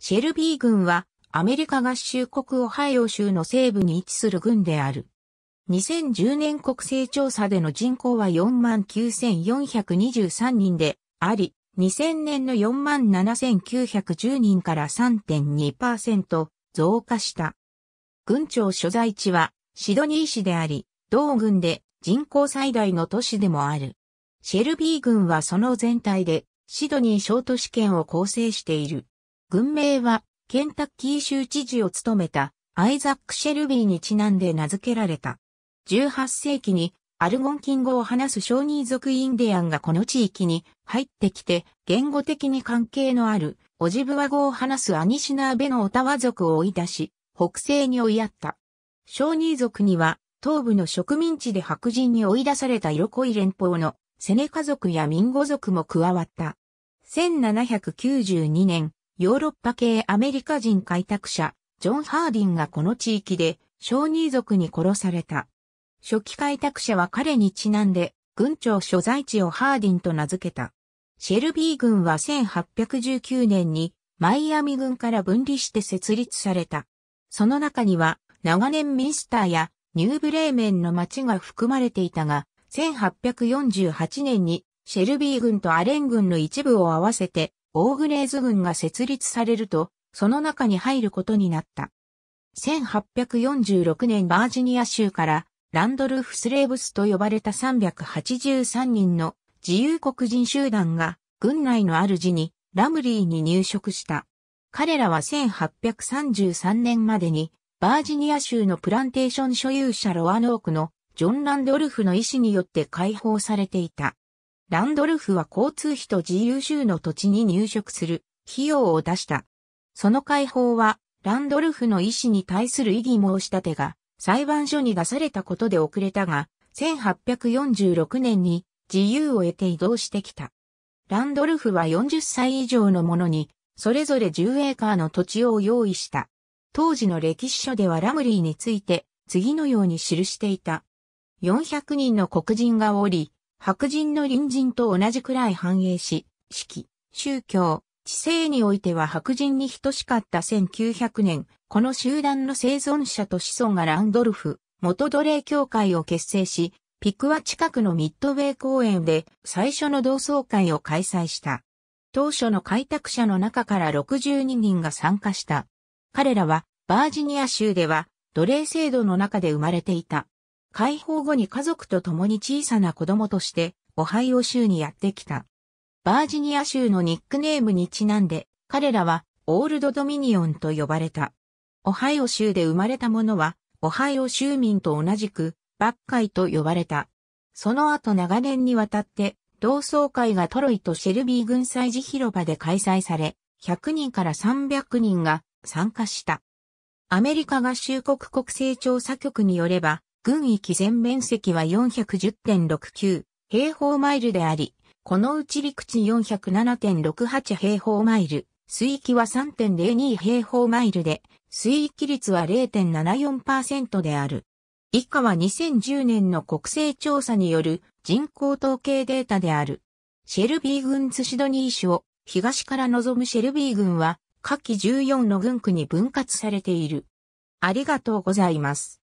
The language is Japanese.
シェルビー軍はアメリカ合衆国オハイオ州の西部に位置する軍である。2010年国勢調査での人口は49,423人であり、2000年の47,910人から3.2%増加した。軍庁所在地はシドニー市であり、同軍で人口最大の都市でもある。シェルビー軍はその全体でシドニー小都市圏を構成している。軍名は、ケンタッキー州知事を務めた、アイザック・シェルビーにちなんで名付けられた。18世紀に、アルゴンキン語を話す少人族インディアンがこの地域に入ってきて、言語的に関係のある、オジブワ語を話すアニシナーベのオタワ族を追い出し、北西に追いやった。少人族には、東部の植民地で白人に追い出された色濃い連邦のセネカ族やミンゴ族も加わった。1792年、ヨーロッパ系アメリカ人開拓者、ジョン・ハーディンがこの地域で、小児族に殺された。初期開拓者は彼にちなんで、軍庁所在地をハーディンと名付けた。シェルビー軍は1819年に、マイアミ軍から分離して設立された。その中には、長年ミスターやニューブレーメンの町が含まれていたが、1848年にシェルビー軍とアレン軍の一部を合わせてオーグレーズ軍が設立されると、その中に入ることになった。1846年バージニア州からランドルフ・スレーブスと呼ばれた383人の自由黒人集団が軍内の主にラムリーに入植した。彼らは1833年までにバージニア州のプランテーション所有者ロアノークのジョン・ランドルフの意思によって解放されていた。ランドルフは交通費と自由州の土地に入植する費用を出した。その解放は、ランドルフの意思に対する異議申し立てが、裁判所に出されたことで遅れたが、1846年に自由を得て移動してきた。ランドルフは40歳以上の者に、それぞれ10エーカーの土地を用意した。当時の歴史書ではラムリーについて、次のように記していた。400人の黒人がおり、白人の隣人と同じくらい繁栄し、式、宗教、知性においては白人に等しかった1900年、この集団の生存者と子孫がランドルフ、元奴隷協会を結成し、ピクワ近くのミッドウェイ公園で最初の同窓会を開催した。当初の開拓者の中から62人が参加した。彼らはバージニア州では奴隷制度の中で生まれていた。解放後に家族と共に小さな子供として、オハイオ州にやってきた。バージニア州のニックネームにちなんで、彼らはオールドドミニオンと呼ばれた。オハイオ州で生まれた者は、オハイオ州民と同じく、バッカイと呼ばれた。その後長年にわたって、同窓会がトロイとシェルビー軍祭事広場で開催され、100人から300人が参加した。アメリカ合衆国国勢調査局によれば、軍域全面積は410.69平方マイルであり、このうち陸地407.68平方マイル、水域は3.02平方マイルで、水域率は0.74%である。以下は2010年の国勢調査による人口統計データである。シェルビー軍ツシドニー市を東から望むシェルビー軍は下記14の軍区に分割されている。ありがとうございます。